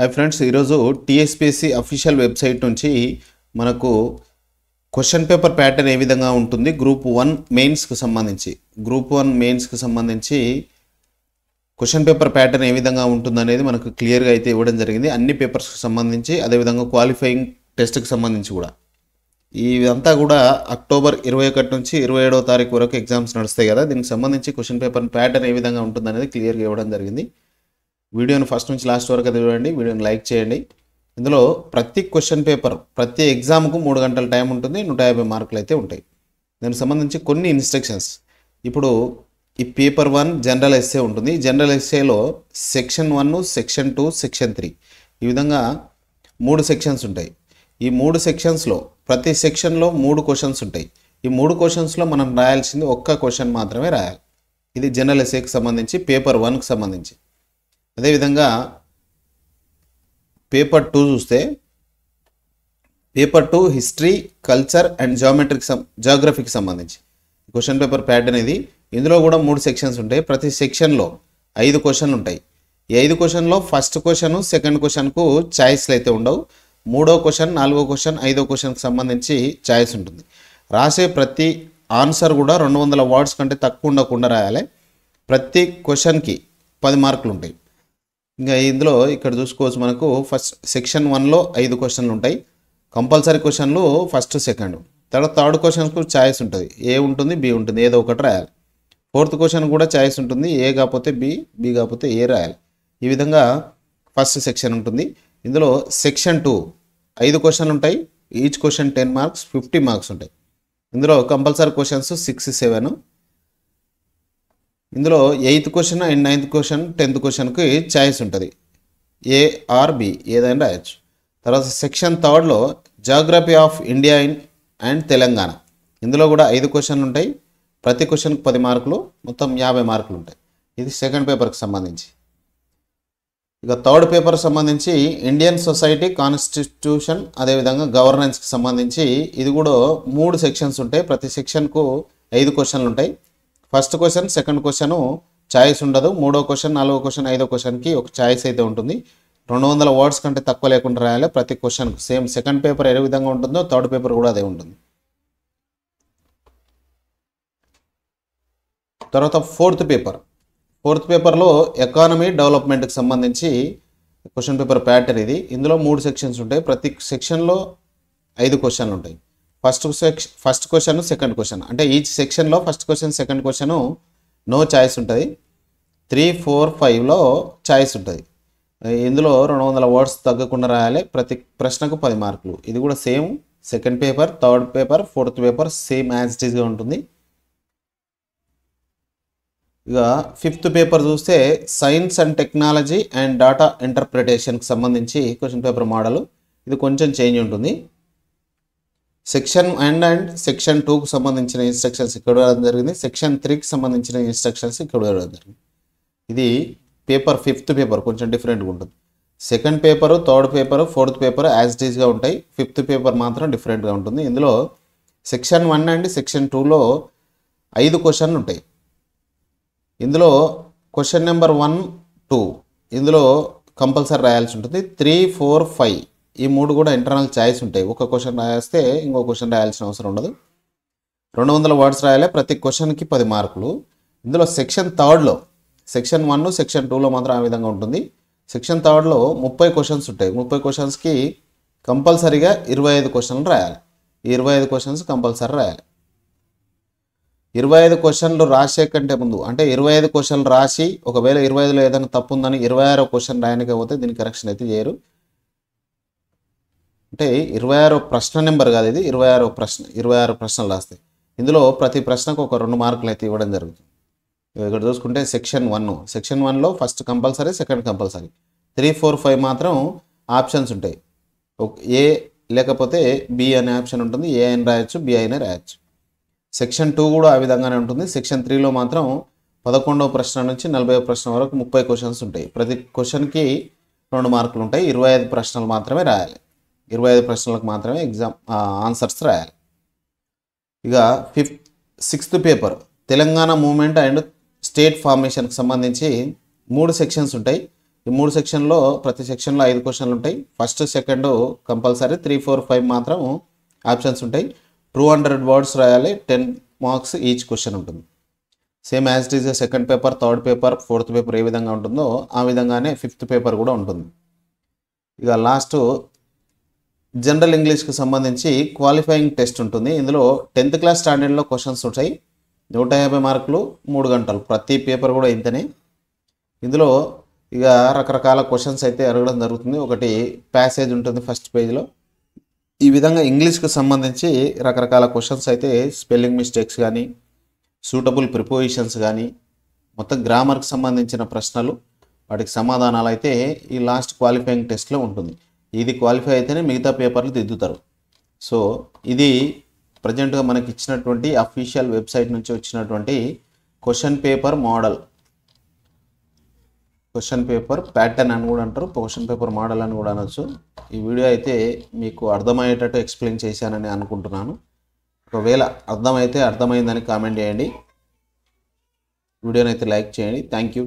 hi friends ఈరోజు TSPSC official website నుంచి మనకు క్వశ్చన్ పేపర్ ప్యాటర్న్ ఏ విధంగా ఉంటుంది గ్రూప్ వన్ మెయిన్స్కి సంబంధించి గ్రూప్ వన్ మెయిన్స్కి సంబంధించి క్వశ్చన్ పేపర్ ప్యాటర్న్ ఏ విధంగా ఉంటుంది అనేది మనకు క్లియర్గా అయితే ఇవ్వడం జరిగింది అన్ని పేపర్స్కి సంబంధించి అదేవిధంగా క్వాలిఫైయింగ్ టెస్ట్కి సంబంధించి కూడా ఇదంతా కూడా అక్టోబర్ ఇరవై ఒకటి నుంచి ఇరవై ఏడవ తారీఖు వరకు ఎగ్జామ్స్ నడుస్తాయి కదా దీనికి సంబంధించి క్వశ్చన్ పేపర్ ప్యాటర్న్ ఏ విధంగా ఉంటుంది అనేది క్లియర్గా ఇవ్వడం జరిగింది వీడియోని ఫస్ట్ నుంచి లాస్ట్ వరకు అది చూడండి వీడియోని లైక్ చేయండి ఇందులో ప్రతి క్వశ్చన్ పేపర్ ప్రతి ఎగ్జామ్కు మూడు గంటల టైం ఉంటుంది నూట యాభై మార్కులు అయితే ఉంటాయి దానికి సంబంధించి కొన్ని ఇన్స్ట్రక్షన్స్ ఇప్పుడు ఈ పేపర్ వన్ జనరల్ ఎస్ఏ ఉంటుంది జనరల్ ఎస్ఏలో section one section two section three ఈ విధంగా మూడు సెక్షన్స్ ఉంటాయి ఈ మూడు సెక్షన్స్లో ప్రతి సెక్షన్లో మూడు క్వశ్చన్స్ ఉంటాయి ఈ మూడు క్వశ్చన్స్లో మనం రాయాల్సింది ఒక్క క్వశ్చన్ మాత్రమే రాయాలి ఇది జనరల్ ఎస్ఏకి సంబంధించి పేపర్ వన్కి సంబంధించి అదేవిధంగా పేపర్ టూ చూస్తే paper two history culture and geometric సం జాగ్రఫీకి సంబంధించి క్వశ్చన్ పేపర్ ప్యాడ్ అనేది ఇందులో కూడా మూడు సెక్షన్స్ ఉంటాయి ప్రతి సెక్షన్లో ఐదు క్వశ్చన్లు ఉంటాయి ఈ ఐదు క్వశ్చన్లో ఫస్ట్ క్వశ్చన్ సెకండ్ క్వశ్చన్కు ఛాయిస్లు అయితే ఉండవు మూడో క్వశ్చన్ నాలుగో క్వశ్చన్ ఐదో క్వశ్చన్కి సంబంధించి ఛాయిస్ ఉంటుంది రాసే ప్రతి ఆన్సర్ కూడా రెండు వందల వర్డ్స్ కంటే తక్కువ ఉండకుండా రాయాలి ప్రతి క్వశ్చన్కి పది మార్కులు ఉంటాయి ఇంకా ఇందులో ఇక్కడ చూసుకోవచ్చు మనకు ఫస్ట్ సెక్షన్ వన్లో ఐదు క్వశ్చన్లు ఉంటాయి కంపల్సరీ క్వశ్చన్లు ఫస్ట్ సెకండ్ తర్వాత థర్డ్ క్వశ్చన్కు ఛాయిస్ ఉంటుంది ఏ ఉంటుంది బి ఉంటుంది ఏదో ఒకటి రాయాలి ఫోర్త్ క్వశ్చన్ కూడా ఛాయిస్ ఉంటుంది ఏ కాకపోతే బి బి కాకపోతే ఏ రాయాలి ఈ విధంగా ఫస్ట్ సెక్షన్ ఉంటుంది ఇందులో సెక్షన్ టూ ఐదు క్వశ్చన్లు ఉంటాయి each question ten marks fifty marks ఉంటాయి ఇందులో కంపల్సరీ క్వశ్చన్స్ సిక్స్ సెవెన్ ఇందులో eighth question and ninth question tenth క్వశ్చన్కి ఛాయిస్ ఉంటుంది ఏఆర్బి ఏదైనా రాయొచ్చు తర్వాత సెక్షన్ థర్డ్లో geography of India in and Telangana ఇందులో కూడా ఐదు క్వశ్చన్లు ఉంటాయి ప్రతి క్వశ్చన్కి పది మార్కులు మొత్తం యాభై మార్కులు ఉంటాయి ఇది సెకండ్ పేపర్కి సంబంధించి ఇక థర్డ్ పేపర్ సంబంధించి ఇండియన్ సొసైటీ కాన్స్టిట్యూషన్ అదేవిధంగా గవర్నెన్స్కి సంబంధించి ఇది కూడా మూడు సెక్షన్స్ ఉంటాయి ప్రతి సెక్షన్కు ఐదు క్వశ్చన్లు ఉంటాయి first question second question choice ఉండదు మూడో క్వశ్చన్ నాలుగో క్వశ్చన్ ఐదో క్వశ్చన్కి ఒక ఛాయిస్ అయితే ఉంటుంది రెండు వందల వర్డ్స్ కంటే తక్కువ లేకుండా రాయాలి ప్రతి క్వశ్చన్ సేమ్ సెకండ్ పేపర్ ఏ విధంగా ఉంటుందో థర్డ్ పేపర్ కూడా అదే ఉంటుంది తర్వాత ఫోర్త్ పేపర్ ఫోర్త్ పేపర్లో ఎకానమీ డెవలప్మెంట్కి సంబంధించి క్వశ్చన్ పేపర్ ప్యాటర్న్ ఇది ఇందులో మూడు సెక్షన్స్ ఉంటాయి ప్రతి సెక్షన్లో ఐదు క్వశ్చన్లు ఉంటాయి first section first question second question అంటే ఈచ్ సెక్షన్లో first question second question no choice ఉంటుంది త్రీ ఫోర్ ఫైవ్లో ఛాయిస్ ఉంటుంది ఇందులో రెండు వందల వర్డ్స్ తగ్గకుండా రాయాలి ప్రతి ప్రశ్నకు పది మార్కులు ఇది కూడా same second paper third paper fourth paper same as it ఉంటుంది ఇక ఫిఫ్త్ పేపర్ చూస్తే science and technology and data ఇంటర్ప్రిటేషన్కి సంబంధించి క్వశ్చన్ పేపర్ మోడల్ ఇది కొంచెం చేంజ్ ఉంటుంది సెక్షన్ అండ్ అండ్ సెక్షన్ టూకు సంబంధించిన ఇన్స్ట్రక్షన్స్ ఇక్కడ వేయడం జరిగింది సెక్షన్ త్రీకి సంబంధించిన ఇన్స్ట్రక్షన్స్ ఇక్కడ వేయడం జరిగింది ఇది పేపర్ ఫిఫ్త్ పేపర్ కొంచెం డిఫరెంట్గా ఉంటుంది second paper third paper fourth paper as డీజ్గా ఉంటాయి ఫిఫ్త్ పేపర్ మాత్రం డిఫరెంట్గా ఉంటుంది ఇందులో సెక్షన్ వన్ అండ్ సెక్షన్ టూలో ఐదు క్వశ్చన్లు ఉంటాయి ఇందులో క్వశ్చన్ నెంబర్ వన్ టూ ఇందులో కంపల్సరీ రాయాల్సి ఉంటుంది త్రీ ఫోర్ ఫైవ్ ఈ మూడు కూడా ఇంటర్నల్ చాయిస్ ఉంటాయి ఒక క్వశ్చన్ రాస్తే ఇంకో క్వశ్చన్ రాయాల్సిన అవసరం ఉండదు రెండు వందల వర్డ్స్ రాయాలి ప్రతి క్వశ్చన్కి పది మార్కులు ఇందులో సెక్షన్ థర్డ్లో సెక్షన్ వన్ సెక్షన్ టూలో మాత్రం ఆ విధంగా ఉంటుంది సెక్షన్ థర్డ్లో ముప్పై క్వశ్చన్స్ ఉంటాయి ముప్పై క్వశ్చన్స్కి కంపల్సరీగా ఇరవై ఐదు క్వశ్చన్లు రాయాలి ఈ ఇరవై ఐదు క్వశ్చన్స్ కంపల్సరీ రాయాలి ఇరవై ఐదు క్వశ్చన్లు రాసే కంటే ముందు అంటే ఇరవై ఐదు క్వశ్చన్లు రాసి ఒకవేళ ఇరవై ఐదులో ఏదైనా తప్పు ఉందని ఇరవై ఆరో క్వశ్చన్ రాయనికపోతే పోతే దీని కరెక్షన్ అయితే చేయరు అంటే ఇరవై ఆరో ప్రశ్న నెంబర్ కాదు ఇది ఇరవై ఆరో ప్రశ్న ఇరవై ఆరు ప్రశ్నలు రాస్తాయి ఇందులో ప్రతి ప్రశ్నకు ఒక రెండు మార్కులు అయితే ఇవ్వడం జరుగుతుంది ఇక్కడ చూసుకుంటే సెక్షన్ వన్ సెక్షన్ వన్లో first compulsory second compulsory three four five మాత్రం ఆప్షన్స్ ఉంటాయి ఏ లేకపోతే బి అనే ఆప్షన్ ఉంటుంది ఏ అని రాయొచ్చు బి అయినా రాయొచ్చు సెక్షన్ టూ కూడా ఆ విధంగానే ఉంటుంది సెక్షన్ త్రీలో మాత్రం పదకొండవ ప్రశ్న నుంచి నలభై ప్రశ్న వరకు ముప్పై క్వశ్చన్స్ ఉంటాయి ప్రతి క్వశ్చన్కి రెండు మార్కులు ఉంటాయి ఇరవై ఐదు ప్రశ్నలు మాత్రమే రాయాలి ఇరవై ఐదు ప్రశ్నలకు మాత్రమే ఎగ్జామ్ ఆన్సర్స్ రాయాలి ఇక fifth sixth paper Telangana movement and state ఫార్మేషన్కి సంబంధించి మూడు సెక్షన్స్ ఉంటాయి ఈ మూడు సెక్షన్లో ప్రతి సెక్షన్లో ఐదు క్వశ్చన్లు ఉంటాయి first second compulsory three four five మాత్రం ఆప్షన్స్ ఉంటాయి టూ హండ్రెడ్ వర్డ్స్ రాయాలి టెన్ మార్క్స్ ఈచ్ క్వశ్చన్ ఉంటుంది same as it is second paper third paper fourth paper ఏ విధంగా ఉంటుందో ఆ విధంగానే ఫిఫ్త్ పేపర్ కూడా ఉంటుంది ఇక లాస్ట్ జనరల్ ఇంగ్లీష్కి సంబంధించి క్వాలిఫైయింగ్ టెస్ట్ ఉంటుంది ఇందులో టెన్త్ క్లాస్ స్టాండర్డ్లో క్వశ్చన్స్ ఉంటాయి నూట యాభై మార్కులు మూడు గంటలు ప్రతి పేపర్ కూడా ఇంతనే ఇందులో ఇక రకరకాల క్వశ్చన్స్ అయితే అడగడం జరుగుతుంది ఒకటి ప్యాసేజ్ ఉంటుంది ఫస్ట్ పేజ్లో ఈ విధంగా ఇంగ్లీష్కి సంబంధించి రకరకాల క్వశ్చన్స్ అయితే స్పెల్లింగ్ మిస్టేక్స్ కానీ సూటబుల్ ప్రిపోజిషన్స్ కానీ మొత్తం గ్రామర్కి సంబంధించిన ప్రశ్నలు వాటికి సమాధానాలు అయితే ఈ లాస్ట్ క్వాలిఫైయింగ్ టెస్ట్లో ఉంటుంది ఇది క్వాలిఫై అయితేనే మిగతా పేపర్లు దిద్దుతారు సో ఇది ప్రజెంట్గా మనకి ఇచ్చినటువంటి అఫీషియల్ వెబ్సైట్ నుంచి వచ్చినటువంటి question paper model question paper pattern అని కూడా అంటారు క్వశ్చన్ పేపర్ మోడల్ అని కూడా అనొచ్చు ఈ వీడియో అయితే మీకు అర్థమయ్యేటట్టు ఎక్స్ప్లెయిన్ చేశానని అనుకుంటున్నాను ఒకవేళ అర్థమైతే అర్థమైందని కామెంట్ చేయండి వీడియోనైతే లైక్ చేయండి థ్యాంక్ యూ